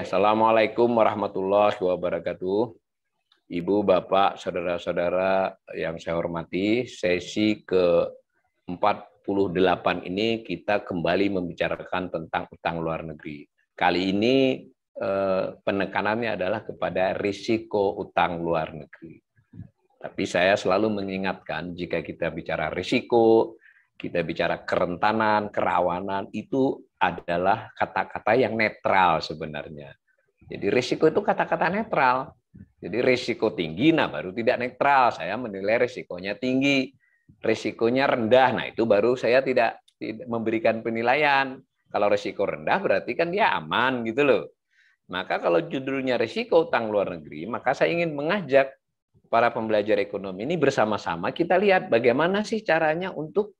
Assalamualaikum warahmatullahi wabarakatuh. Ibu, Bapak, Saudara-saudara yang saya hormati, sesi ke-48 ini kita kembali membicarakan tentang utang luar negeri. Kali ini eh, penekanannya adalah kepada risiko utang luar negeri. Tapi saya selalu mengingatkan jika kita bicara risiko, kita bicara kerentanan, kerawanan, itu adalah kata-kata yang netral sebenarnya. Jadi risiko itu kata-kata netral. Jadi risiko tinggi, nah baru tidak netral. Saya menilai risikonya tinggi, risikonya rendah. Nah itu baru saya tidak, memberikan penilaian. Kalau risiko rendah berarti kan dia aman gitu loh. Maka kalau judulnya risiko utang luar negeri, maka saya ingin mengajak para pembelajar ekonomi ini bersama-sama kita lihat bagaimana sih caranya untuk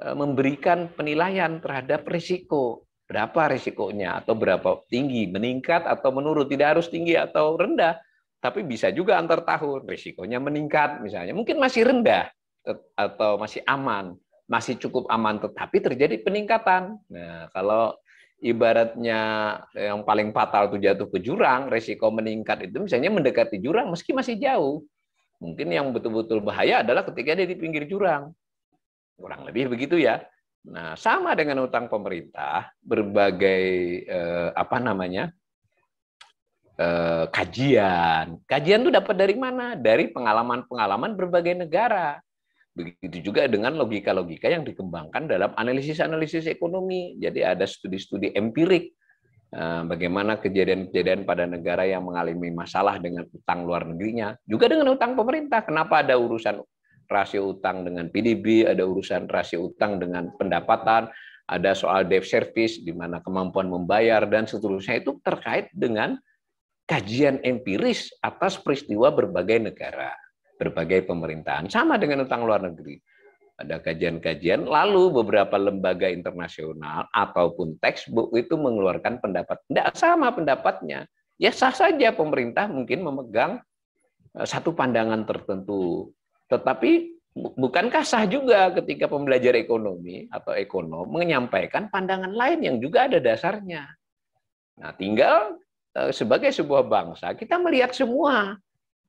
E, memberikan penilaian terhadap risiko. Berapa risikonya atau berapa tinggi, meningkat atau menurun, tidak harus tinggi atau rendah, tapi bisa juga antar tahun risikonya meningkat misalnya. Mungkin masih rendah atau masih aman, masih cukup aman tetapi terjadi peningkatan. Nah, kalau ibaratnya yang paling fatal itu jatuh ke jurang, risiko meningkat itu misalnya mendekati jurang meski masih jauh. Mungkin yang betul-betul bahaya adalah ketika dia di pinggir jurang. Kurang lebih begitu ya. Nah, sama dengan utang pemerintah, berbagai eh, apa namanya? Eh, kajian. Kajian itu dapat dari mana? Dari pengalaman-pengalaman berbagai negara. Begitu juga dengan logika-logika yang dikembangkan dalam analisis-analisis ekonomi. Jadi ada studi-studi empirik eh, bagaimana kejadian-kejadian pada negara yang mengalami masalah dengan utang luar negerinya, juga dengan utang pemerintah. Kenapa ada urusan rasio utang dengan PDB, ada urusan rasio utang dengan pendapatan, ada soal debt service di mana kemampuan membayar dan seterusnya itu terkait dengan kajian empiris atas peristiwa berbagai negara, berbagai pemerintahan. Sama dengan utang luar negeri. Ada kajian-kajian, lalu beberapa lembaga internasional ataupun textbook itu mengeluarkan pendapat. Tidak sama pendapatnya. Ya sah saja pemerintah mungkin memegang eh, satu pandangan tertentu tetapi bukankah sah juga ketika pembelajar ekonomi atau ekonom menyampaikan pandangan lain yang juga ada dasarnya? Nah, tinggal eh, sebagai sebuah bangsa kita melihat semua.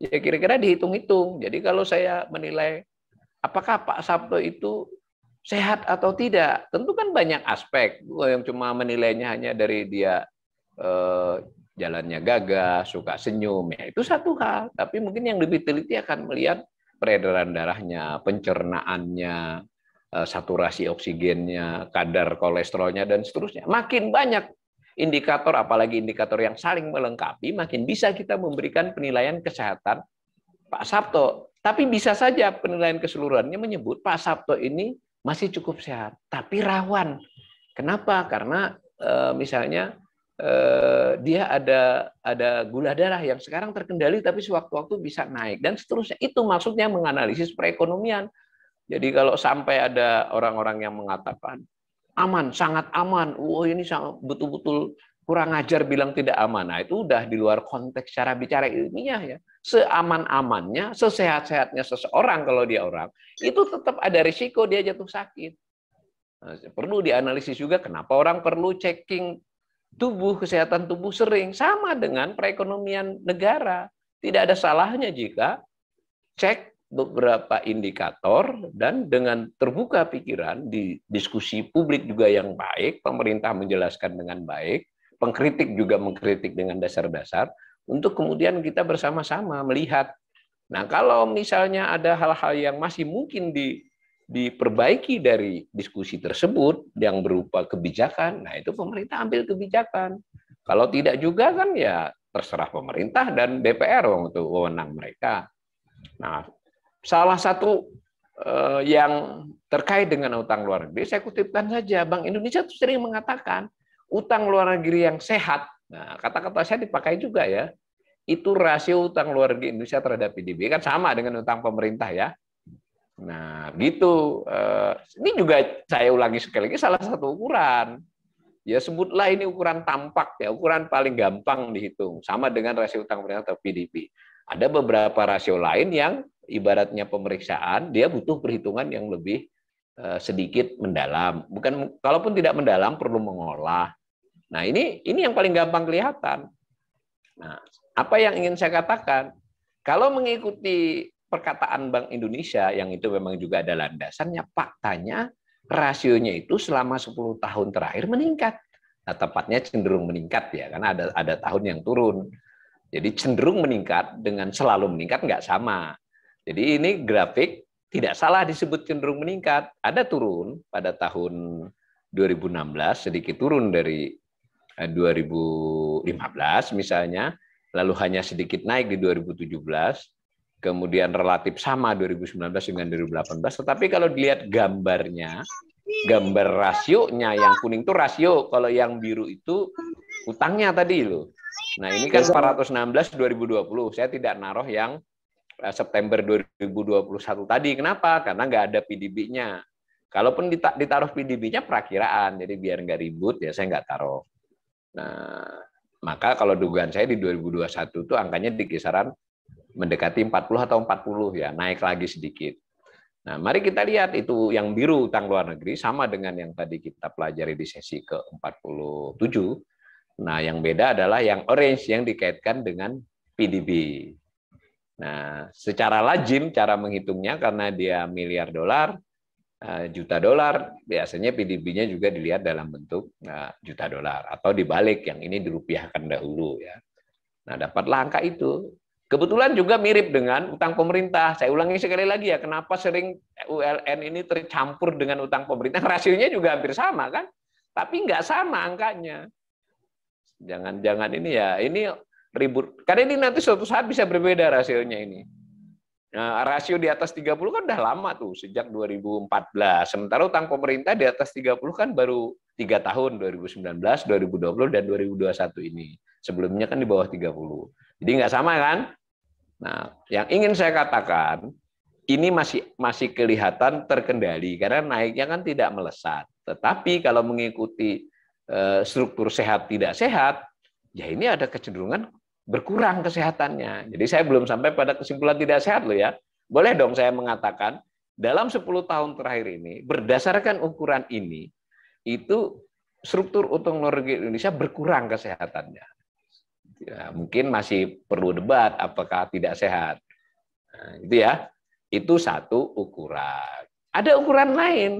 Ya kira-kira dihitung-hitung. Jadi kalau saya menilai apakah Pak Sabto itu sehat atau tidak, tentu kan banyak aspek. Yang cuma menilainya hanya dari dia eh, jalannya gagah, suka senyum, ya itu satu hal. Tapi mungkin yang lebih teliti akan melihat peredaran darahnya, pencernaannya, eh, saturasi oksigennya, kadar kolesterolnya, dan seterusnya. Makin banyak indikator, apalagi indikator yang saling melengkapi, makin bisa kita memberikan penilaian kesehatan Pak Sabto. Tapi bisa saja penilaian keseluruhannya menyebut Pak Sabto ini masih cukup sehat, tapi rawan. Kenapa? Karena eh, misalnya eh, dia ada ada gula darah yang sekarang terkendali tapi sewaktu-waktu bisa naik dan seterusnya. Itu maksudnya menganalisis perekonomian. Jadi kalau sampai ada orang-orang yang mengatakan aman, sangat aman, wah oh, ini sangat betul-betul kurang ajar bilang tidak aman. Nah, itu udah di luar konteks cara bicara ilmiah ya. Seaman-amannya, sesehat-sehatnya seseorang kalau dia orang, itu tetap ada risiko dia jatuh sakit. Nah, perlu dianalisis juga kenapa orang perlu checking tubuh, kesehatan tubuh sering sama dengan perekonomian negara. Tidak ada salahnya jika cek beberapa indikator dan dengan terbuka pikiran di diskusi publik juga yang baik, pemerintah menjelaskan dengan baik, pengkritik juga mengkritik dengan dasar-dasar untuk kemudian kita bersama-sama melihat. Nah, kalau misalnya ada hal-hal yang masih mungkin di diperbaiki dari diskusi tersebut yang berupa kebijakan, nah itu pemerintah ambil kebijakan. Kalau tidak juga kan ya terserah pemerintah dan DPR untuk wewenang mereka. Nah, salah satu eh, yang terkait dengan utang luar negeri, saya kutipkan saja, Bank Indonesia tuh sering mengatakan utang luar negeri yang sehat. Nah, kata-kata saya dipakai juga ya. Itu rasio utang luar negeri Indonesia terhadap PDB kan sama dengan utang pemerintah ya Nah, gitu eh, Ini juga saya ulangi sekali lagi salah satu ukuran. Ya sebutlah ini ukuran tampak ya, ukuran paling gampang dihitung, sama dengan rasio utang pemerintah atau PDB. Ada beberapa rasio lain yang ibaratnya pemeriksaan, dia butuh perhitungan yang lebih eh, sedikit mendalam. Bukan kalaupun tidak mendalam perlu mengolah. Nah, ini ini yang paling gampang kelihatan. Nah, apa yang ingin saya katakan? Kalau mengikuti perkataan Bank Indonesia yang itu memang juga ada landasannya, faktanya rasionya itu selama 10 tahun terakhir meningkat. Nah, tepatnya cenderung meningkat ya, karena ada ada tahun yang turun. Jadi cenderung meningkat dengan selalu meningkat nggak sama. Jadi ini grafik tidak salah disebut cenderung meningkat. Ada turun pada tahun 2016 sedikit turun dari 2015 eh, misalnya, lalu hanya sedikit naik di 2017, kemudian relatif sama 2019 dengan 2018. Tetapi kalau dilihat gambarnya, gambar rasionya yang kuning itu rasio, kalau yang biru itu utangnya tadi loh. Nah ini kan 416 2020, saya tidak naruh yang eh, September 2021 tadi. Kenapa? Karena nggak ada PDB-nya. Kalaupun ditaruh PDB-nya perakiraan, jadi biar nggak ribut ya saya nggak taruh. Nah, maka kalau dugaan saya di 2021 itu angkanya di kisaran mendekati 40 atau 40 ya, naik lagi sedikit. Nah, mari kita lihat itu yang biru utang luar negeri sama dengan yang tadi kita pelajari di sesi ke-47. Nah, yang beda adalah yang orange yang dikaitkan dengan PDB. Nah, secara lazim cara menghitungnya karena dia miliar dolar, eh, juta dolar, biasanya PDB-nya juga dilihat dalam bentuk eh, juta dolar atau dibalik yang ini dirupiahkan dahulu ya. Nah, dapatlah angka itu Kebetulan juga mirip dengan utang pemerintah. Saya ulangi sekali lagi ya, kenapa sering ULN ini tercampur dengan utang pemerintah? Rasionya juga hampir sama kan, tapi nggak sama angkanya. Jangan-jangan ini ya, ini ribut. Karena ini nanti suatu saat bisa berbeda rasionya ini. Nah, rasio di atas 30 kan udah lama tuh, sejak 2014. Sementara utang pemerintah di atas 30 kan baru tiga tahun, 2019, 2020, dan 2021 ini. Sebelumnya kan di bawah 30. Jadi nggak sama kan? Nah, yang ingin saya katakan, ini masih masih kelihatan terkendali karena naiknya kan tidak melesat. Tetapi kalau mengikuti eh, struktur sehat tidak sehat, ya ini ada kecenderungan berkurang kesehatannya. Jadi saya belum sampai pada kesimpulan tidak sehat loh ya. Boleh dong saya mengatakan dalam 10 tahun terakhir ini berdasarkan ukuran ini itu struktur utang luar negeri Indonesia berkurang kesehatannya ya, mungkin masih perlu debat apakah tidak sehat. Nah, itu ya, itu satu ukuran. Ada ukuran lain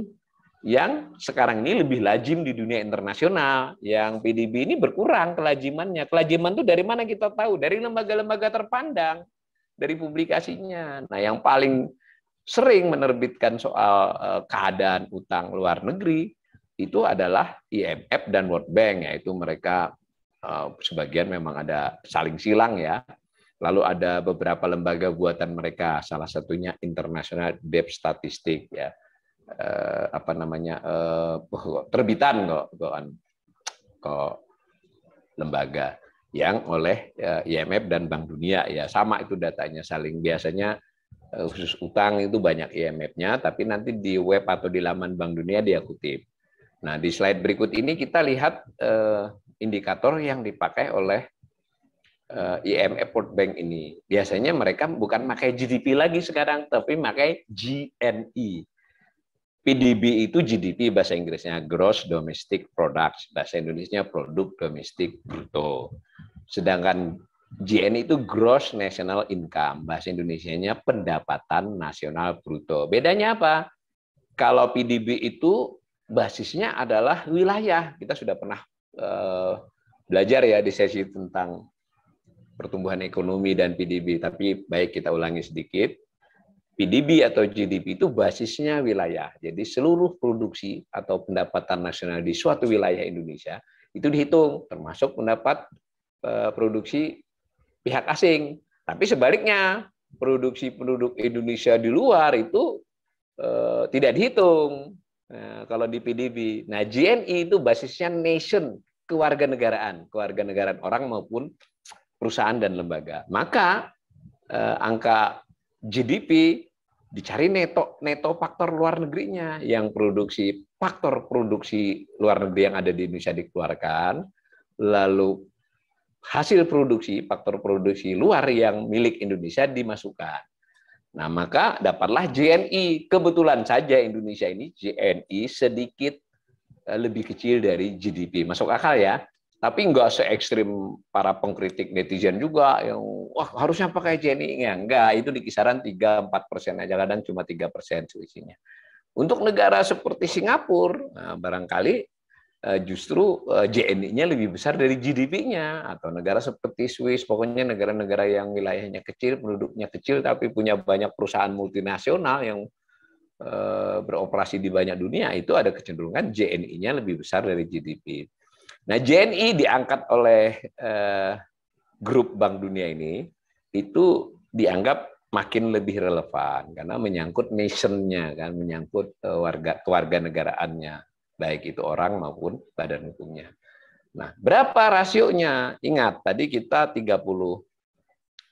yang sekarang ini lebih lazim di dunia internasional, yang PDB ini berkurang kelajimannya. Kelajiman itu dari mana kita tahu? Dari lembaga-lembaga terpandang, dari publikasinya. Nah, yang paling sering menerbitkan soal eh, keadaan utang luar negeri itu adalah IMF dan World Bank, yaitu mereka Eh, sebagian memang ada saling silang ya. Lalu ada beberapa lembaga buatan mereka, salah satunya International Debt Statistic ya. uh, apa namanya uh, terbitan kok kok, kok lembaga yang oleh IMF dan Bank Dunia ya sama itu datanya saling biasanya khusus utang itu banyak IMF-nya tapi nanti di web atau di laman Bank Dunia dia kutip. Nah, di slide berikut ini kita lihat eh, indikator yang dipakai oleh eh, IMF World Bank ini. Biasanya mereka bukan pakai GDP lagi sekarang, tapi pakai GNI. E. PDB itu GDP bahasa Inggrisnya Gross Domestic Product bahasa Indonesia Produk Domestik Bruto. Sedangkan GNI e itu Gross National Income, bahasa Indonesianya pendapatan nasional bruto. Bedanya apa? Kalau PDB itu basisnya adalah wilayah. Kita sudah pernah uh, belajar ya di sesi tentang pertumbuhan ekonomi dan PDB. Tapi baik kita ulangi sedikit. PDB atau GDP itu basisnya wilayah. Jadi seluruh produksi atau pendapatan nasional di suatu wilayah Indonesia itu dihitung, termasuk pendapat eh, produksi pihak asing. Tapi sebaliknya, produksi penduduk Indonesia di luar itu eh, tidak dihitung. Eh, kalau di PDB. Nah, GNI e itu basisnya nation, kewarganegaraan, kewarganegaraan orang maupun perusahaan dan lembaga. Maka eh, angka GDP dicari neto neto faktor luar negerinya yang produksi faktor produksi luar negeri yang ada di Indonesia dikeluarkan, lalu hasil produksi faktor produksi luar yang milik Indonesia dimasukkan. Nah, maka dapatlah GNI Kebetulan saja Indonesia ini GNI sedikit eh, lebih kecil dari GDP. Masuk akal ya. Tapi enggak se ekstrim para pengkritik netizen juga yang wah harusnya pakai GNI Ya, enggak, itu di kisaran 3-4 persen aja. Kadang cuma 3 persen selisihnya. Untuk negara seperti Singapura, nah barangkali Eh, justru eh, JNI-nya lebih besar dari GDP-nya atau negara seperti Swiss pokoknya negara-negara yang wilayahnya kecil penduduknya kecil tapi punya banyak perusahaan multinasional yang eh, beroperasi di banyak dunia itu ada kecenderungan JNI-nya lebih besar dari GDP. Nah JNI diangkat oleh grup Bank Dunia ini itu dianggap makin lebih relevan karena menyangkut nationnya kan menyangkut warga negaraannya baik itu orang maupun badan hukumnya. Nah, berapa rasionya? Ingat, tadi kita 39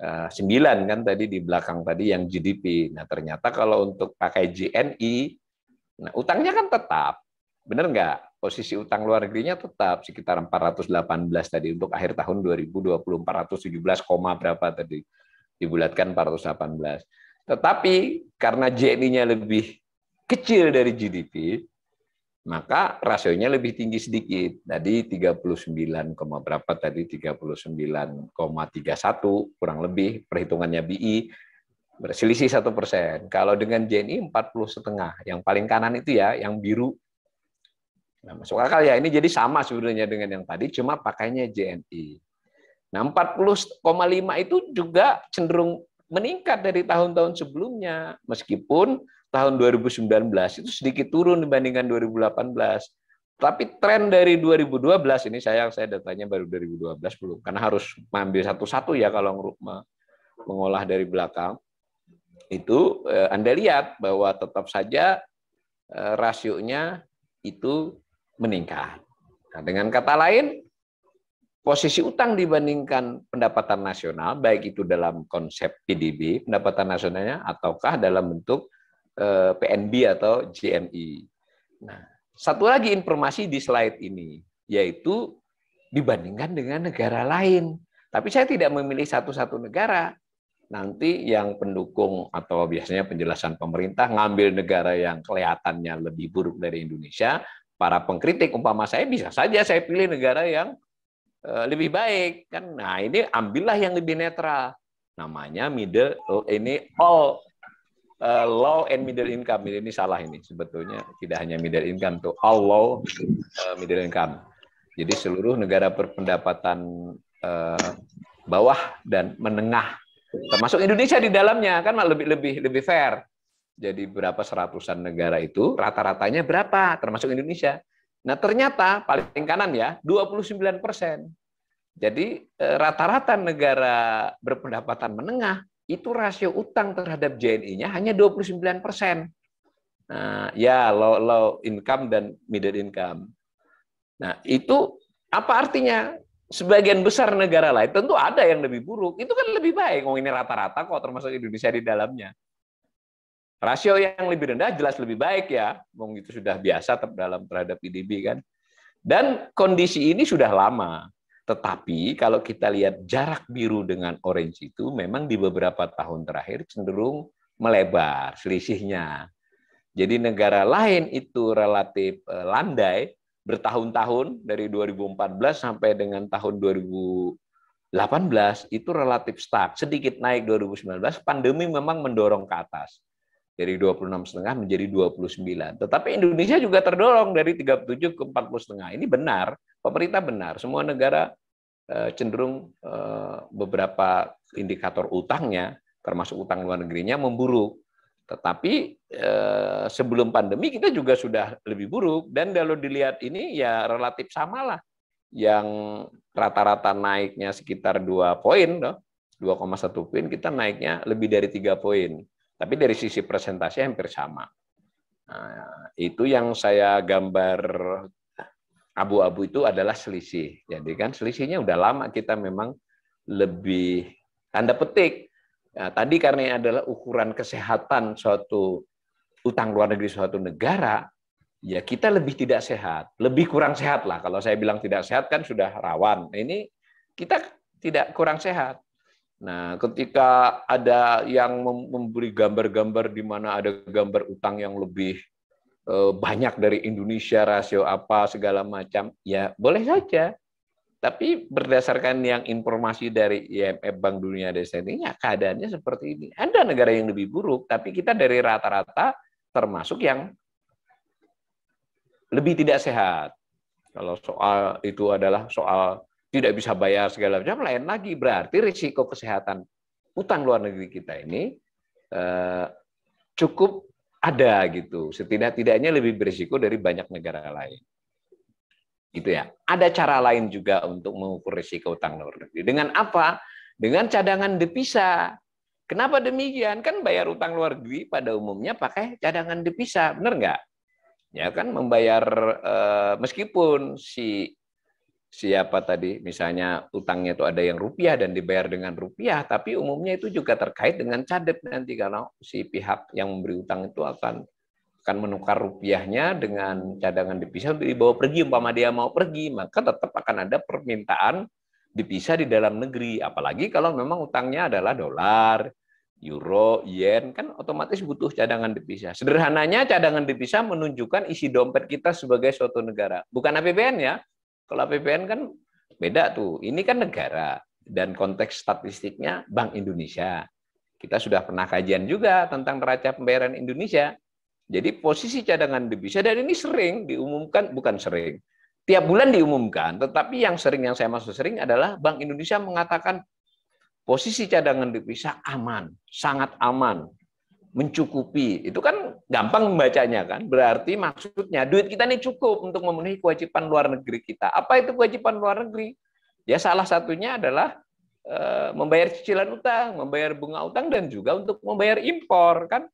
eh, kan tadi di belakang tadi yang GDP. Nah, ternyata kalau untuk pakai GNI, nah utangnya kan tetap. Benar nggak? Posisi utang luar negerinya tetap sekitar 418 tadi untuk akhir tahun 2020 417, berapa tadi dibulatkan 418. Tetapi karena gni nya lebih kecil dari GDP, maka rasionya lebih tinggi sedikit. Tadi 39, berapa tadi 39,31 kurang lebih perhitungannya BI berselisih satu persen. Kalau dengan JNI 40 setengah, yang paling kanan itu ya, yang biru. Nah, masuk akal ya, ini jadi sama sebenarnya dengan yang tadi, cuma pakainya JNI. Nah, 40,5 itu juga cenderung meningkat dari tahun-tahun sebelumnya, meskipun tahun 2019 itu sedikit turun dibandingkan 2018. Tapi tren dari 2012 ini sayang saya datanya baru 2012 belum karena harus mengambil satu-satu ya kalau mengolah dari belakang. Itu eh, Anda lihat bahwa tetap saja eh, rasionya itu meningkat. Nah, dengan kata lain posisi utang dibandingkan pendapatan nasional baik itu dalam konsep PDB pendapatan nasionalnya ataukah dalam bentuk Eh, PNB atau JMI. Nah, satu lagi informasi di slide ini yaitu dibandingkan dengan negara lain. Tapi saya tidak memilih satu-satu negara. Nanti yang pendukung atau biasanya penjelasan pemerintah ngambil negara yang kelihatannya lebih buruk dari Indonesia, para pengkritik umpama saya bisa saja saya pilih negara yang eh, lebih baik kan. Nah, ini ambillah yang lebih netral. Namanya middle oh, ini all uh, eh, low and middle income ini salah ini sebetulnya tidak hanya middle income tuh all low uh, eh, middle income. Jadi seluruh negara berpendapatan uh, bawah dan menengah termasuk Indonesia di dalamnya kan lebih lebih lebih fair. Jadi berapa seratusan negara itu rata-ratanya berapa termasuk Indonesia. Nah, ternyata paling kanan ya 29%. Jadi rata-rata negara berpendapatan menengah itu rasio utang terhadap JNI-nya hanya 29 persen. Nah, ya low, low income dan middle income. Nah, itu apa artinya? Sebagian besar negara lain tentu ada yang lebih buruk. Itu kan lebih baik. Ngomong oh, ini rata-rata kok termasuk Indonesia di dalamnya. Rasio yang lebih rendah jelas lebih baik ya. Mungkin itu sudah biasa dalam terhadap PDB kan. Dan kondisi ini sudah lama. Tetapi kalau kita lihat jarak biru dengan orange itu memang di beberapa tahun terakhir cenderung melebar selisihnya. Jadi negara lain itu relatif eh, landai bertahun-tahun dari 2014 sampai dengan tahun 2018 itu relatif stuck, sedikit naik 2019, pandemi memang mendorong ke atas dari 26,5 menjadi 29. Tetapi Indonesia juga terdorong dari 37 ke 40,5. Ini benar, pemerintah benar, semua negara Eh, cenderung eh, beberapa indikator utangnya, termasuk utang luar negerinya, memburuk. Tetapi eh, sebelum pandemi kita juga sudah lebih buruk. Dan kalau dilihat ini ya relatif samalah. Yang rata-rata naiknya sekitar 2 poin, 2,1 poin, kita naiknya lebih dari 3 poin. Tapi dari sisi presentasi hampir sama. Nah, itu yang saya gambar abu-abu itu adalah selisih. Jadi kan selisihnya udah lama kita memang lebih tanda petik. Ya, tadi karena ini adalah ukuran kesehatan suatu utang luar negeri suatu negara, ya kita lebih tidak sehat, lebih kurang sehat lah. Kalau saya bilang tidak sehat kan sudah rawan. Nah, ini kita tidak kurang sehat. Nah, ketika ada yang memberi gambar-gambar di mana ada gambar utang yang lebih Eh, banyak dari Indonesia rasio apa segala macam ya boleh saja tapi berdasarkan yang informasi dari IMF Bank Dunia dan sebagainya keadaannya seperti ini ada negara yang lebih buruk tapi kita dari rata-rata termasuk yang lebih tidak sehat kalau soal itu adalah soal tidak bisa bayar segala macam lain lagi berarti risiko kesehatan utang luar negeri kita ini eh, cukup ada gitu. Setidak-tidaknya lebih berisiko dari banyak negara lain. Gitu ya. Ada cara lain juga untuk mengukur risiko utang luar negeri. Dengan apa? Dengan cadangan devisa. Kenapa demikian? Kan bayar utang luar negeri pada umumnya pakai cadangan devisa, benar nggak? Ya kan membayar eh, meskipun si siapa tadi misalnya utangnya itu ada yang rupiah dan dibayar dengan rupiah tapi umumnya itu juga terkait dengan cadep nanti karena si pihak yang memberi utang itu akan akan menukar rupiahnya dengan cadangan dipisah untuk dibawa pergi umpama dia mau pergi maka tetap akan ada permintaan dipisah di dalam negeri apalagi kalau memang utangnya adalah dolar euro yen kan otomatis butuh cadangan dipisah sederhananya cadangan dipisah menunjukkan isi dompet kita sebagai suatu negara bukan APBN ya kalau APBN kan beda tuh. Ini kan negara dan konteks statistiknya Bank Indonesia. Kita sudah pernah kajian juga tentang neraca pembayaran Indonesia. Jadi posisi cadangan devisa dan ini sering diumumkan, bukan sering, tiap bulan diumumkan. Tetapi yang sering yang saya maksud sering adalah Bank Indonesia mengatakan posisi cadangan devisa aman, sangat aman, mencukupi. Itu kan gampang membacanya kan. Berarti maksudnya duit kita ini cukup untuk memenuhi kewajiban luar negeri kita. Apa itu kewajiban luar negeri? Ya salah satunya adalah e, membayar cicilan utang, membayar bunga utang dan juga untuk membayar impor kan.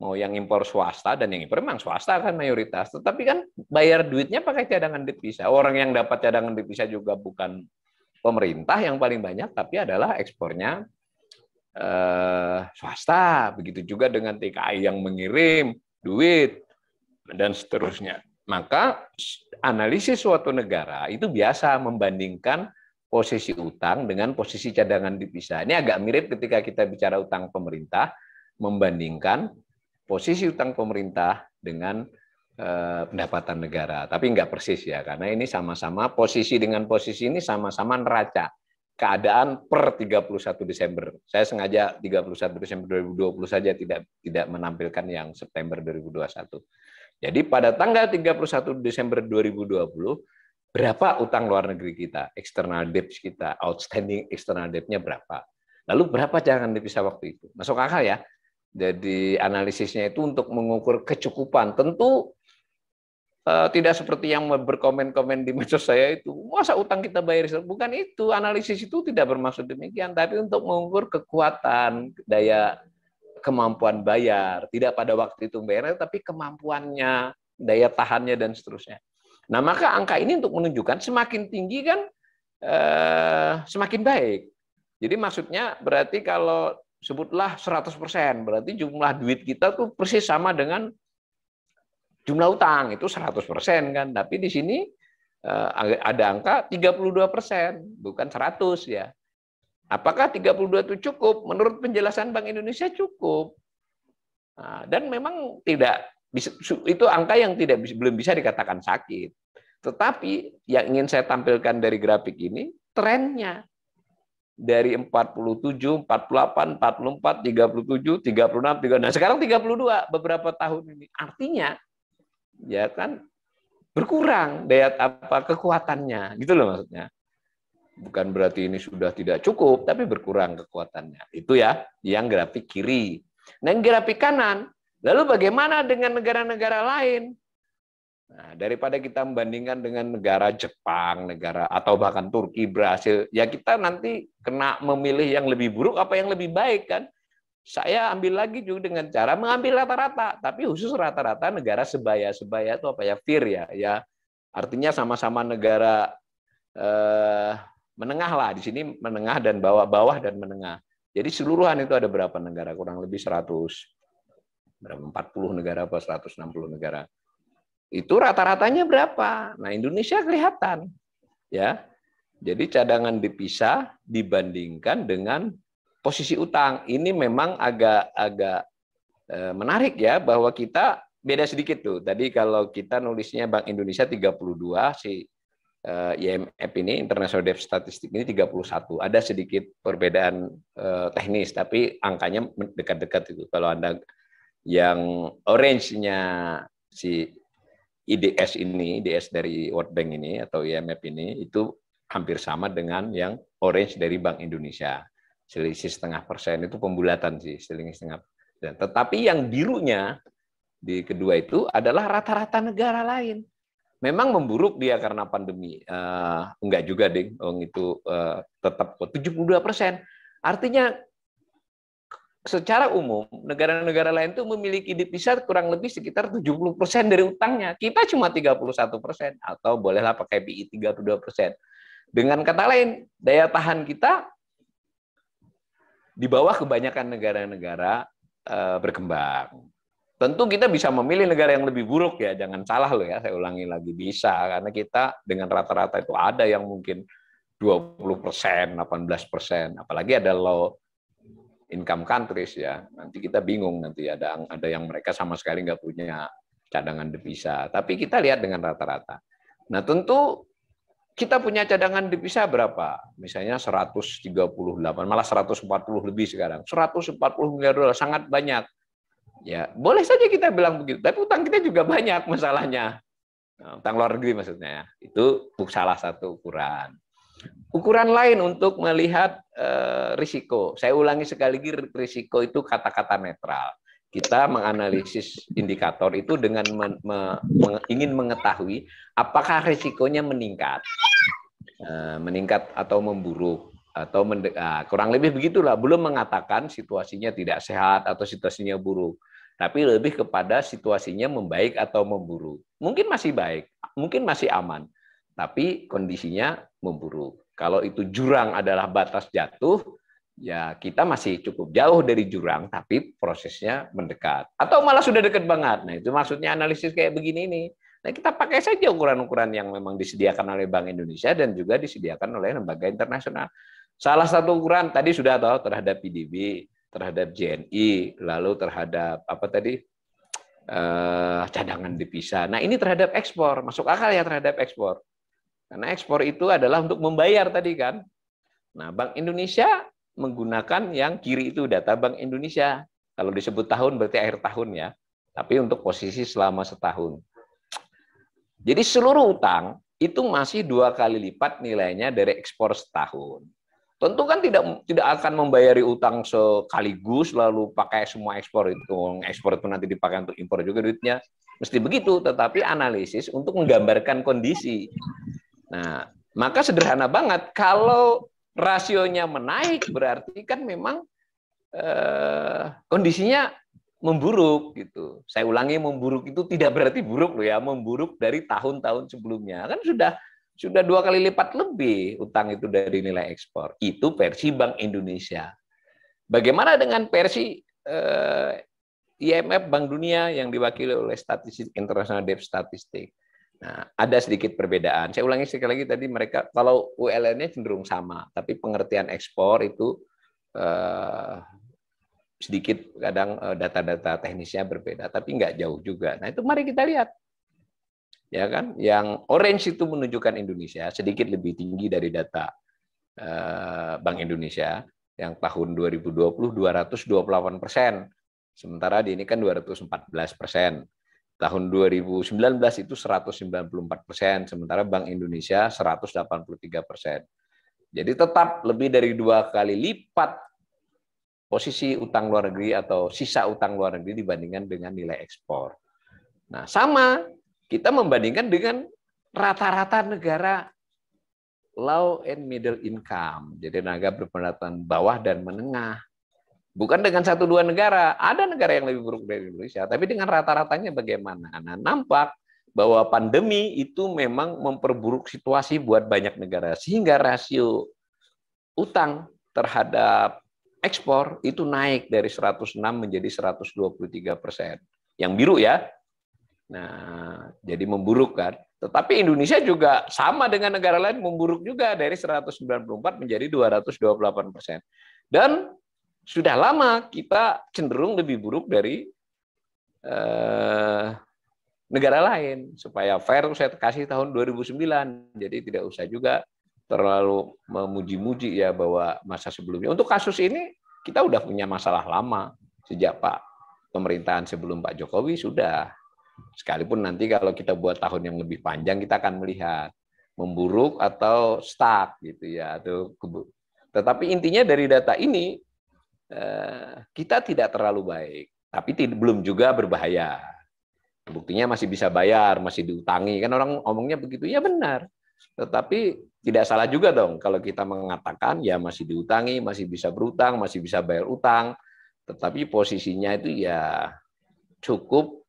Mau yang impor swasta dan yang impor memang swasta kan mayoritas, tetapi kan bayar duitnya pakai cadangan devisa. Orang yang dapat cadangan devisa juga bukan pemerintah yang paling banyak tapi adalah ekspornya Eh, swasta, begitu juga dengan TKI yang mengirim duit dan seterusnya. Maka analisis suatu negara itu biasa membandingkan posisi utang dengan posisi cadangan divisa. Ini agak mirip ketika kita bicara utang pemerintah membandingkan posisi utang pemerintah dengan eh, pendapatan negara. Tapi nggak persis ya, karena ini sama-sama posisi dengan posisi ini sama-sama neraca keadaan per 31 Desember. Saya sengaja 31 Desember 2020 saja tidak tidak menampilkan yang September 2021. Jadi pada tanggal 31 Desember 2020 berapa utang luar negeri kita, external debt kita, outstanding external debt-nya berapa. Lalu berapa jangan dipisah waktu itu. Masuk akal ya. Jadi analisisnya itu untuk mengukur kecukupan. Tentu Eh, tidak seperti yang berkomen-komen di medsos saya itu, masa utang kita bayar? Bukan itu, analisis itu tidak bermaksud demikian, tapi untuk mengukur kekuatan daya kemampuan bayar, tidak pada waktu itu bayar, tapi kemampuannya, daya tahannya dan seterusnya. Nah maka angka ini untuk menunjukkan semakin tinggi kan eh, semakin baik. Jadi maksudnya berarti kalau sebutlah 100%, berarti jumlah duit kita tuh persis sama dengan jumlah utang itu 100% kan, tapi di sini eh, ada angka 32%, bukan 100 ya. Apakah 32 itu cukup? Menurut penjelasan Bank Indonesia cukup. Nah, dan memang tidak itu angka yang tidak belum bisa dikatakan sakit. Tetapi yang ingin saya tampilkan dari grafik ini trennya dari 47, 48, 44, 37, 36, 36. Nah, sekarang 32 beberapa tahun ini. Artinya ya kan berkurang daya apa kekuatannya gitu loh maksudnya bukan berarti ini sudah tidak cukup tapi berkurang kekuatannya itu ya yang grafik kiri nah yang grafik kanan lalu bagaimana dengan negara-negara lain nah, daripada kita membandingkan dengan negara Jepang negara atau bahkan Turki Brasil ya kita nanti kena memilih yang lebih buruk apa yang lebih baik kan saya ambil lagi juga dengan cara mengambil rata-rata, tapi khusus rata-rata negara sebaya. Sebaya itu apa ya? Fir ya, ya. Artinya sama-sama negara eh, menengah lah. Di sini menengah dan bawah-bawah dan menengah. Jadi seluruhan itu ada berapa negara? Kurang lebih 100 berapa 40 negara atau 160 negara. Itu rata-ratanya berapa? Nah, Indonesia kelihatan. Ya. Jadi cadangan dipisah dibandingkan dengan posisi utang ini memang agak agak eh, menarik ya bahwa kita beda sedikit tuh. Tadi kalau kita nulisnya Bank Indonesia 32 si eh, IMF ini International Debt Statistik ini 31. Ada sedikit perbedaan eh, teknis tapi angkanya dekat-dekat itu. Kalau Anda yang orange-nya si IDS ini, IDS dari World Bank ini atau IMF ini itu hampir sama dengan yang orange dari Bank Indonesia selisih setengah persen itu pembulatan sih selisih setengah dan tetapi yang birunya di kedua itu adalah rata-rata negara lain memang memburuk dia karena pandemi uh, enggak juga ding Wong itu uh, tetap 72 persen artinya secara umum negara-negara lain itu memiliki defisit kurang lebih sekitar 70 persen dari utangnya kita cuma 31 persen atau bolehlah pakai BI 32 persen dengan kata lain daya tahan kita di bawah kebanyakan negara-negara eh, berkembang. Tentu kita bisa memilih negara yang lebih buruk ya, jangan salah loh ya, saya ulangi lagi bisa karena kita dengan rata-rata itu ada yang mungkin 20 persen, 18 persen, apalagi ada low income countries ya. Nanti kita bingung nanti ada ada yang mereka sama sekali nggak punya cadangan devisa. Tapi kita lihat dengan rata-rata. Nah tentu kita punya cadangan devisa berapa? Misalnya 138, malah 140 lebih sekarang. 140 miliar dolar, sangat banyak. Ya, boleh saja kita bilang begitu, tapi utang kita juga banyak masalahnya. Nah, utang luar negeri maksudnya. Itu salah satu ukuran. Ukuran lain untuk melihat eh, risiko. Saya ulangi sekali lagi, risiko itu kata-kata netral. Kita menganalisis indikator itu dengan men, me, me, ingin mengetahui apakah risikonya meningkat Eh, meningkat atau memburuk atau mendek, nah, kurang lebih begitulah belum mengatakan situasinya tidak sehat atau situasinya buruk tapi lebih kepada situasinya membaik atau memburuk mungkin masih baik mungkin masih aman tapi kondisinya memburuk kalau itu jurang adalah batas jatuh ya kita masih cukup jauh dari jurang tapi prosesnya mendekat atau malah sudah dekat banget nah itu maksudnya analisis kayak begini nih Nah, kita pakai saja ukuran-ukuran yang memang disediakan oleh Bank Indonesia dan juga disediakan oleh lembaga internasional. Salah satu ukuran tadi sudah tahu terhadap PDB, terhadap JNI, lalu terhadap apa tadi eh, cadangan devisa. Nah, ini terhadap ekspor, masuk akal ya terhadap ekspor. Karena ekspor itu adalah untuk membayar tadi kan. Nah, Bank Indonesia menggunakan yang kiri itu data Bank Indonesia. Kalau disebut tahun berarti akhir tahun ya. Tapi untuk posisi selama setahun. Jadi seluruh utang itu masih dua kali lipat nilainya dari ekspor setahun. Tentu kan tidak tidak akan membayari utang sekaligus lalu pakai semua ekspor itu, ekspor itu nanti dipakai untuk impor juga duitnya. Mesti begitu, tetapi analisis untuk menggambarkan kondisi. Nah, maka sederhana banget kalau rasionya menaik berarti kan memang eh, kondisinya memburuk gitu. Saya ulangi memburuk itu tidak berarti buruk loh ya, memburuk dari tahun-tahun sebelumnya. Kan sudah sudah dua kali lipat lebih utang itu dari nilai ekspor. Itu versi Bank Indonesia. Bagaimana dengan versi eh, IMF Bank Dunia yang diwakili oleh statistik International Debt Statistics Nah, ada sedikit perbedaan. Saya ulangi sekali lagi tadi mereka kalau ULN-nya cenderung sama, tapi pengertian ekspor itu eh, sedikit kadang eh, data-data teknisnya berbeda, tapi nggak jauh juga. Nah itu mari kita lihat, ya kan? Yang orange itu menunjukkan Indonesia sedikit lebih tinggi dari data eh, Bank Indonesia yang tahun 2020 228 persen, sementara di ini kan 214 persen. Tahun 2019 itu 194 persen, sementara Bank Indonesia 183 persen. Jadi tetap lebih dari dua kali lipat posisi utang luar negeri atau sisa utang luar negeri dibandingkan dengan nilai ekspor. Nah, sama kita membandingkan dengan rata-rata negara low and middle income, jadi negara berpendapatan bawah dan menengah. Bukan dengan satu dua negara, ada negara yang lebih buruk dari Indonesia, tapi dengan rata-ratanya bagaimana? Nah, nampak bahwa pandemi itu memang memperburuk situasi buat banyak negara sehingga rasio utang terhadap ekspor itu naik dari 106 menjadi 123 persen. Yang biru ya. Nah, jadi memburuk kan. Tetapi Indonesia juga sama dengan negara lain memburuk juga dari 194 menjadi 228 persen. Dan sudah lama kita cenderung lebih buruk dari eh, negara lain. Supaya fair, saya kasih tahun 2009. Jadi tidak usah juga terlalu memuji-muji ya bahwa masa sebelumnya. Untuk kasus ini kita udah punya masalah lama sejak Pak pemerintahan sebelum Pak Jokowi sudah. Sekalipun nanti kalau kita buat tahun yang lebih panjang kita akan melihat memburuk atau stuck gitu ya atau tetapi intinya dari data ini eh, kita tidak terlalu baik, tapi belum juga berbahaya. Buktinya masih bisa bayar, masih diutangi. Kan orang omongnya begitu. Ya benar. Tetapi tidak salah juga dong kalau kita mengatakan ya masih diutangi, masih bisa berutang, masih bisa bayar utang, tetapi posisinya itu ya cukup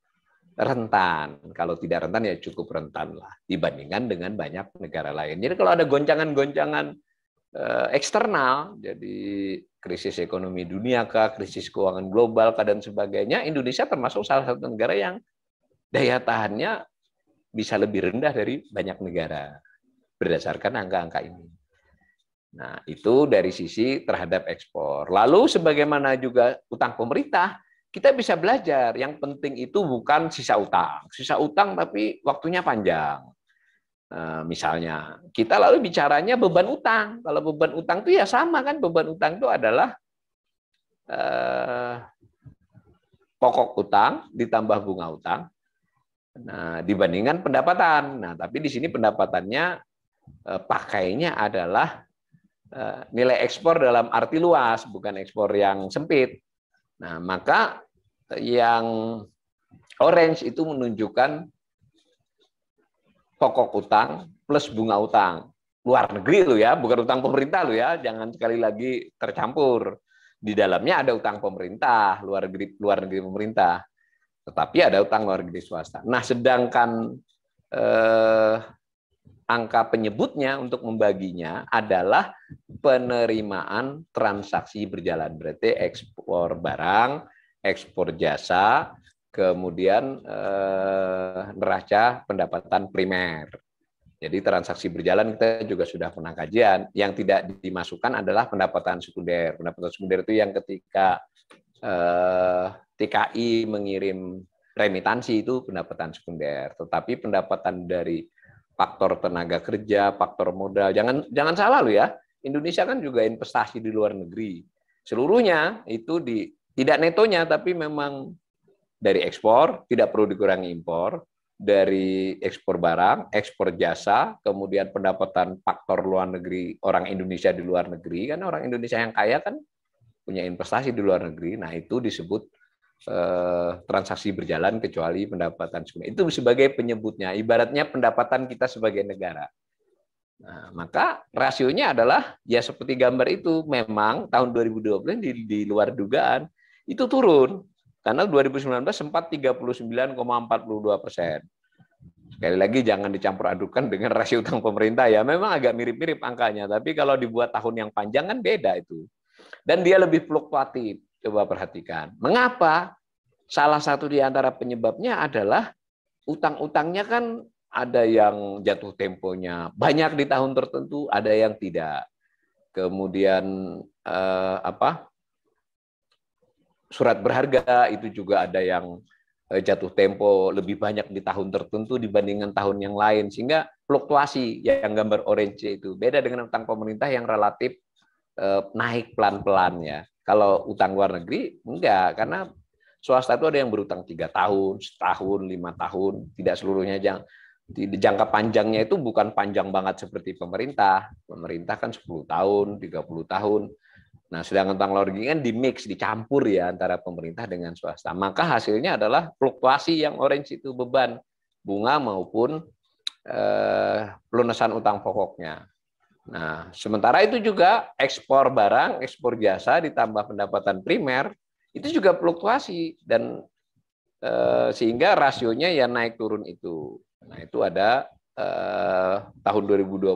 rentan. Kalau tidak rentan ya cukup rentan lah dibandingkan dengan banyak negara lain. Jadi kalau ada goncangan-goncangan eh, eksternal, jadi krisis ekonomi dunia kah, krisis keuangan global kah dan sebagainya, Indonesia termasuk salah satu negara yang daya tahannya bisa lebih rendah dari banyak negara berdasarkan angka-angka ini. Nah, itu dari sisi terhadap ekspor. Lalu sebagaimana juga utang pemerintah, kita bisa belajar. Yang penting itu bukan sisa utang. Sisa utang tapi waktunya panjang. Eh, misalnya, kita lalu bicaranya beban utang. Kalau beban utang itu ya sama kan, beban utang itu adalah eh, pokok utang ditambah bunga utang. Nah, dibandingkan pendapatan. Nah, tapi di sini pendapatannya Eh, pakainya adalah eh, nilai ekspor dalam arti luas, bukan ekspor yang sempit. Nah, maka yang orange itu menunjukkan pokok utang plus bunga utang. Luar negeri lo ya, bukan utang pemerintah lo ya, jangan sekali lagi tercampur. Di dalamnya ada utang pemerintah, luar negeri luar negeri pemerintah. Tetapi ada utang luar negeri swasta. Nah, sedangkan eh, angka penyebutnya untuk membaginya adalah penerimaan transaksi berjalan berarti ekspor barang, ekspor jasa, kemudian eh, neraca pendapatan primer. Jadi transaksi berjalan kita juga sudah pernah kajian. Yang tidak dimasukkan adalah pendapatan sekunder. Pendapatan sekunder itu yang ketika eh, TKI mengirim remitansi itu pendapatan sekunder. Tetapi pendapatan dari faktor tenaga kerja, faktor modal. Jangan jangan salah lo ya. Indonesia kan juga investasi di luar negeri. Seluruhnya itu di tidak netonya tapi memang dari ekspor, tidak perlu dikurangi impor, dari ekspor barang, ekspor jasa, kemudian pendapatan faktor luar negeri orang Indonesia di luar negeri, karena orang Indonesia yang kaya kan punya investasi di luar negeri. Nah, itu disebut Eh, transaksi berjalan kecuali pendapatan Itu sebagai penyebutnya. Ibaratnya pendapatan kita sebagai negara. Nah, maka rasionya adalah ya seperti gambar itu memang tahun 2020 di, di luar dugaan itu turun karena 2019 sempat 39,42 persen. Sekali lagi jangan dicampur adukan dengan rasio utang pemerintah ya. Memang agak mirip-mirip angkanya, tapi kalau dibuat tahun yang panjang kan beda itu. Dan dia lebih fluktuatif. Coba perhatikan. Mengapa? Salah satu di antara penyebabnya adalah utang-utangnya kan ada yang jatuh temponya banyak di tahun tertentu, ada yang tidak. Kemudian eh, apa? Surat berharga itu juga ada yang eh, jatuh tempo lebih banyak di tahun tertentu dibandingkan tahun yang lain sehingga fluktuasi yang gambar orange itu beda dengan utang pemerintah yang relatif eh, naik pelan-pelan ya. Kalau utang luar negeri, enggak. Karena swasta itu ada yang berutang tiga tahun, setahun, lima tahun, tidak seluruhnya jang, jangka panjangnya itu bukan panjang banget seperti pemerintah. Pemerintah kan 10 tahun, 30 tahun. Nah, sedangkan utang luar negeri kan di mix, dicampur ya antara pemerintah dengan swasta. Maka hasilnya adalah fluktuasi yang orange itu beban bunga maupun eh, pelunasan utang pokoknya. Nah, sementara itu juga ekspor barang, ekspor jasa ditambah pendapatan primer itu juga fluktuasi dan eh, sehingga rasionya ya naik turun itu. Nah, itu ada eh, tahun 2020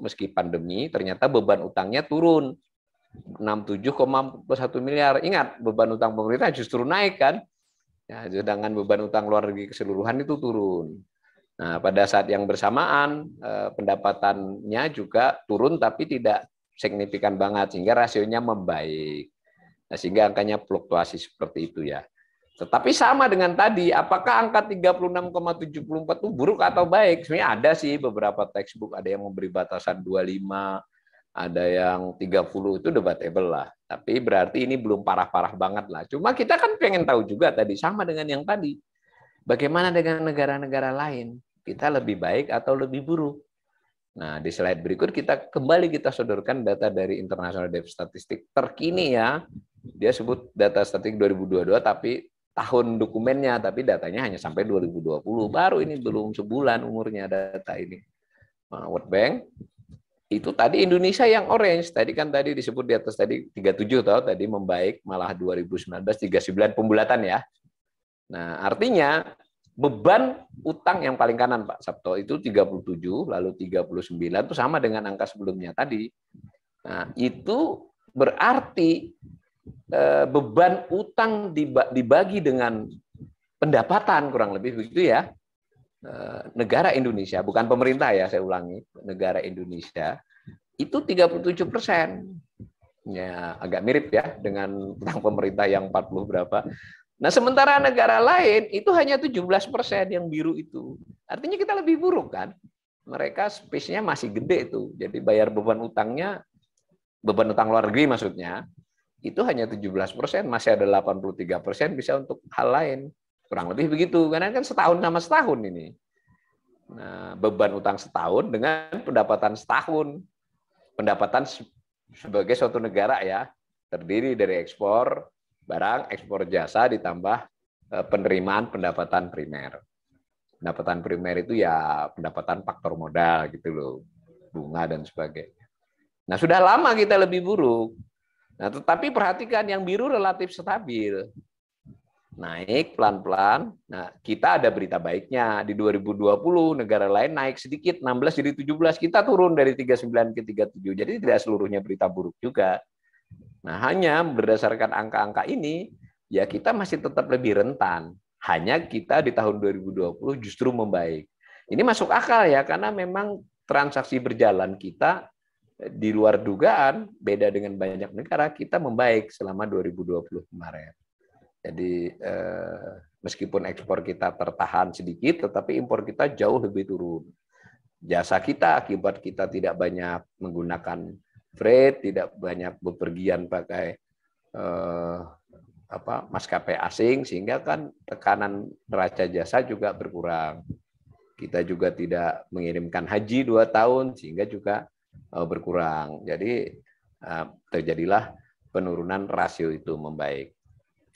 meski pandemi ternyata beban utangnya turun 67,41 miliar. Ingat, beban utang pemerintah justru naik kan? Ya, sedangkan beban utang luar negeri keseluruhan itu turun. Nah, pada saat yang bersamaan eh, pendapatannya juga turun tapi tidak signifikan banget sehingga rasionya membaik. Nah, sehingga angkanya fluktuasi seperti itu ya. Tetapi sama dengan tadi, apakah angka 36,74 itu buruk atau baik? Sebenarnya ada sih beberapa textbook, ada yang memberi batasan 25, ada yang 30 itu debatable lah. Tapi berarti ini belum parah-parah banget lah. Cuma kita kan pengen tahu juga tadi sama dengan yang tadi. Bagaimana dengan negara-negara lain? Kita lebih baik atau lebih buruk? Nah, di slide berikut kita kembali kita sodorkan data dari International Debt Statistics terkini ya. Dia sebut data statistik 2022 tapi tahun dokumennya tapi datanya hanya sampai 2020. Baru ini belum sebulan umurnya data ini. Nah, World Bank itu tadi Indonesia yang orange tadi kan tadi disebut di atas tadi 37 tahu tadi membaik malah 2019 39 pembulatan ya Nah, artinya beban utang yang paling kanan Pak Sabto itu 37 lalu 39 itu sama dengan angka sebelumnya tadi. Nah, itu berarti eh, beban utang dibagi dengan pendapatan kurang lebih begitu ya. Eh, negara Indonesia, bukan pemerintah ya, saya ulangi, negara Indonesia itu 37 persen. Ya, agak mirip ya dengan utang pemerintah yang 40 berapa. Nah, sementara negara lain itu hanya 17% yang biru itu. Artinya kita lebih buruk kan? Mereka space-nya masih gede itu. Jadi bayar beban utangnya, beban utang luar negeri maksudnya, itu hanya 17%, masih ada 83% bisa untuk hal lain. Kurang lebih begitu. Karena kan setahun sama setahun ini. Nah, beban utang setahun dengan pendapatan setahun. Pendapatan sebagai suatu negara ya, terdiri dari ekspor, barang, ekspor jasa ditambah eh, penerimaan pendapatan primer. Pendapatan primer itu ya pendapatan faktor modal gitu loh, bunga dan sebagainya. Nah, sudah lama kita lebih buruk. Nah, tetapi perhatikan yang biru relatif stabil. Naik pelan-pelan. Nah, kita ada berita baiknya. Di 2020 negara lain naik sedikit, 16 jadi 17, kita turun dari 39 ke 37. Jadi tidak seluruhnya berita buruk juga. Nah, hanya berdasarkan angka-angka ini, ya kita masih tetap lebih rentan. Hanya kita di tahun 2020 justru membaik. Ini masuk akal ya, karena memang transaksi berjalan kita eh, di luar dugaan, beda dengan banyak negara, kita membaik selama 2020 kemarin. Jadi eh, meskipun ekspor kita tertahan sedikit, tetapi impor kita jauh lebih turun. Jasa kita akibat kita tidak banyak menggunakan Fred tidak banyak bepergian pakai eh, apa maskapai asing sehingga kan tekanan neraca jasa juga berkurang. Kita juga tidak mengirimkan haji dua tahun sehingga juga eh, berkurang. Jadi eh, terjadilah penurunan rasio itu membaik.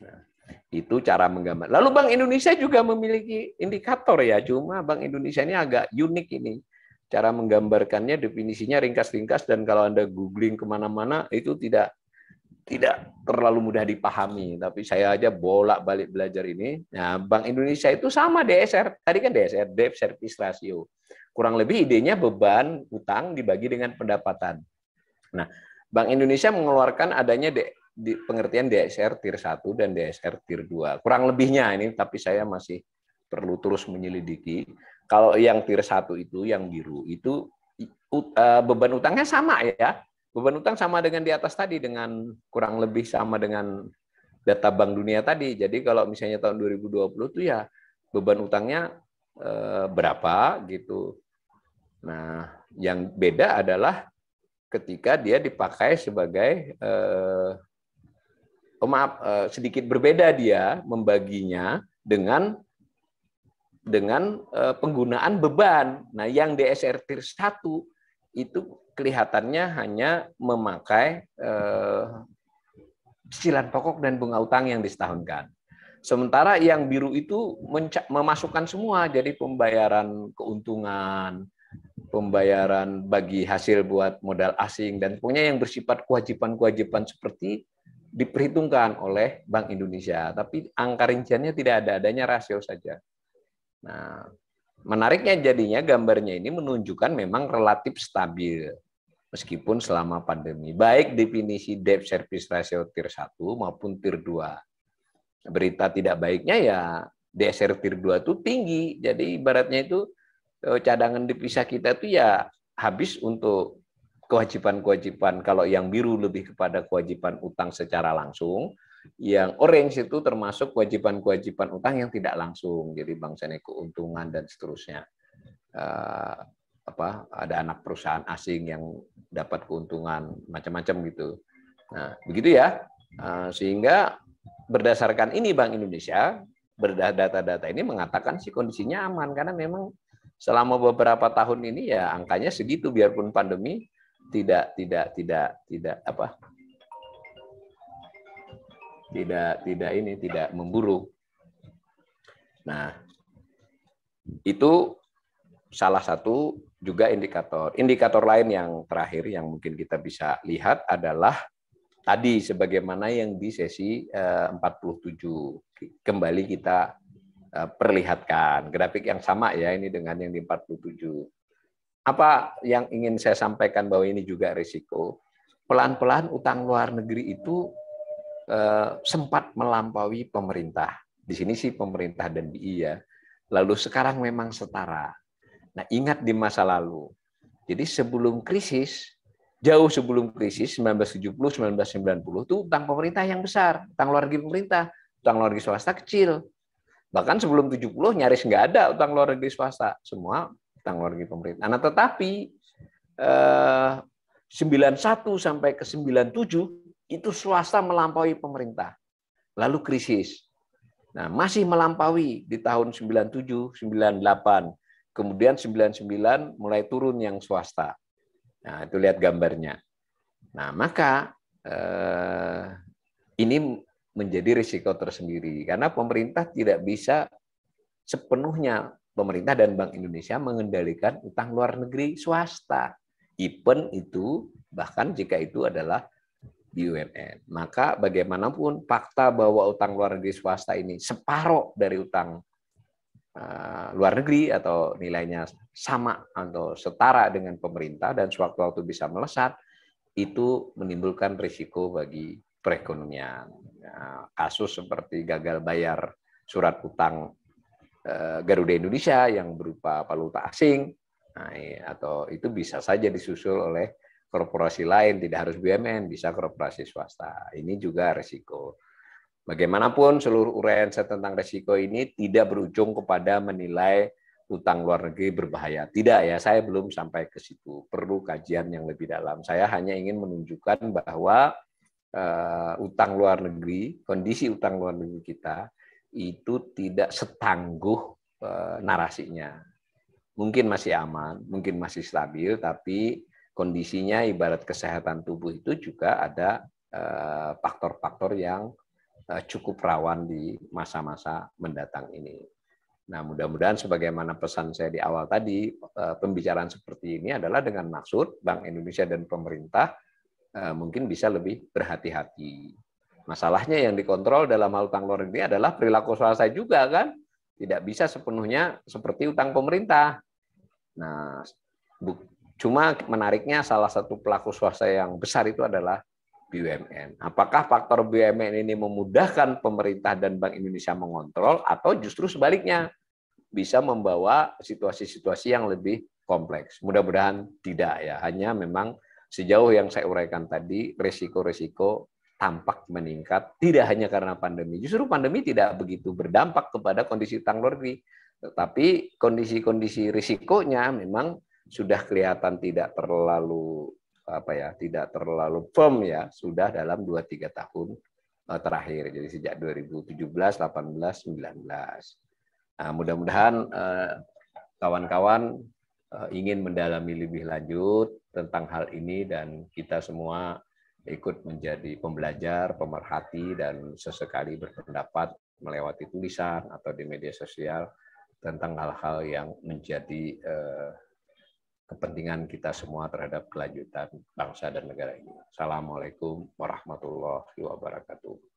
Nah, itu cara menggambar. Lalu Bank Indonesia juga memiliki indikator ya, cuma Bank Indonesia ini agak unik ini cara menggambarkannya definisinya ringkas-ringkas dan kalau anda googling kemana-mana itu tidak tidak terlalu mudah dipahami tapi saya aja bolak-balik belajar ini nah Bank Indonesia itu sama DSR tadi kan DSR debt service ratio kurang lebih idenya beban utang dibagi dengan pendapatan nah Bank Indonesia mengeluarkan adanya de, di pengertian DSR tier 1 dan DSR tier 2 kurang lebihnya ini tapi saya masih perlu terus menyelidiki kalau yang tier satu itu, yang biru, itu eh, beban utangnya sama ya. Beban utang sama dengan di atas tadi, dengan kurang lebih sama dengan data Bank Dunia tadi. Jadi kalau misalnya tahun 2020 itu ya beban utangnya eh, berapa gitu. Nah, yang beda adalah ketika dia dipakai sebagai eh, oh maaf eh, sedikit berbeda dia membaginya dengan dengan eh, penggunaan beban. Nah, yang DSR tier 1 itu kelihatannya hanya memakai eh, cicilan pokok dan bunga utang yang disetahunkan. Sementara yang biru itu memasukkan semua, jadi pembayaran keuntungan, pembayaran bagi hasil buat modal asing, dan pokoknya yang bersifat kewajiban-kewajiban seperti diperhitungkan oleh Bank Indonesia. Tapi angka rinciannya tidak ada, adanya rasio saja. Nah, menariknya jadinya gambarnya ini menunjukkan memang relatif stabil meskipun selama pandemi. Baik definisi debt service ratio tier 1 maupun tier 2. Berita tidak baiknya ya DSR tier 2 itu tinggi. Jadi ibaratnya itu eh, cadangan devisa kita itu ya habis untuk kewajiban-kewajiban. Kalau yang biru lebih kepada kewajiban utang secara langsung, yang orange itu termasuk kewajiban-kewajiban utang yang tidak langsung, jadi bangsa ini keuntungan dan seterusnya. Uh, apa ada anak perusahaan asing yang dapat keuntungan macam-macam gitu. Nah, begitu ya. Uh, sehingga berdasarkan ini Bank Indonesia berdata-data ini mengatakan sih kondisinya aman karena memang selama beberapa tahun ini ya angkanya segitu biarpun pandemi tidak tidak tidak tidak apa tidak tidak ini tidak memburu. Nah, itu salah satu juga indikator. Indikator lain yang terakhir yang mungkin kita bisa lihat adalah tadi sebagaimana yang di sesi 47 eh, kembali kita eh, perlihatkan grafik yang sama ya ini dengan yang di 47. Apa yang ingin saya sampaikan bahwa ini juga risiko? Pelan-pelan utang luar negeri itu Eh, sempat melampaui pemerintah. Di sini sih pemerintah dan BI ya. Lalu sekarang memang setara. Nah, ingat di masa lalu. Jadi sebelum krisis, jauh sebelum krisis 1970, 1990 tuh utang pemerintah yang besar, utang luar negeri pemerintah, utang luar negeri swasta kecil. Bahkan sebelum 70 nyaris nggak ada utang luar negeri swasta, semua utang luar negeri pemerintah. Nah, tetapi eh, 91 sampai ke 97 itu swasta melampaui pemerintah. Lalu krisis. Nah, masih melampaui di tahun 97, 98. Kemudian 99 mulai turun yang swasta. Nah, itu lihat gambarnya. Nah, maka eh, ini menjadi risiko tersendiri karena pemerintah tidak bisa sepenuhnya pemerintah dan Bank Indonesia mengendalikan utang luar negeri swasta. ipen itu bahkan jika itu adalah BUMN. Maka bagaimanapun fakta bahwa utang luar negeri swasta ini separuh dari utang eh, luar negeri atau nilainya sama atau setara dengan pemerintah dan sewaktu-waktu bisa melesat, itu menimbulkan risiko bagi perekonomian. Ya, kasus seperti gagal bayar surat utang eh, Garuda Indonesia yang berupa valuta asing, nah, iya, atau itu bisa saja disusul oleh korporasi lain, tidak harus BUMN, bisa korporasi swasta. Ini juga resiko. Bagaimanapun seluruh uraian saya tentang resiko ini tidak berujung kepada menilai utang luar negeri berbahaya. Tidak ya, saya belum sampai ke situ. Perlu kajian yang lebih dalam. Saya hanya ingin menunjukkan bahwa uh, utang luar negeri, kondisi utang luar negeri kita itu tidak setangguh uh, narasinya. Mungkin masih aman, mungkin masih stabil, tapi kondisinya ibarat kesehatan tubuh itu juga ada eh, faktor-faktor yang eh, cukup rawan di masa-masa mendatang ini. Nah, mudah-mudahan sebagaimana pesan saya di awal tadi, eh, pembicaraan seperti ini adalah dengan maksud Bank Indonesia dan pemerintah mungkin bisa lebih berhati-hati. Masalahnya yang dikontrol dalam hal utang luar ini adalah perilaku swasta juga kan, tidak bisa sepenuhnya seperti utang pemerintah. Nah, Cuma menariknya salah satu pelaku swasta yang besar itu adalah BUMN. Apakah faktor BUMN ini memudahkan pemerintah dan Bank Indonesia mengontrol atau justru sebaliknya bisa membawa situasi-situasi yang lebih kompleks? Mudah-mudahan tidak ya. Hanya memang sejauh yang saya uraikan tadi risiko-risiko tampak meningkat tidak hanya karena pandemi. Justru pandemi tidak begitu berdampak kepada kondisi utang luar negeri, tetapi kondisi-kondisi risikonya memang sudah kelihatan tidak terlalu apa ya tidak terlalu firm ya sudah dalam 2-3 tahun eh, terakhir jadi sejak 2017 18 19 nah, mudah-mudahan eh, kawan-kawan eh, ingin mendalami lebih lanjut tentang hal ini dan kita semua ikut menjadi pembelajar, pemerhati dan sesekali berpendapat melewati tulisan atau di media sosial tentang hal-hal yang menjadi eh, kepentingan kita semua terhadap kelanjutan bangsa dan negara ini. Assalamualaikum warahmatullahi wabarakatuh.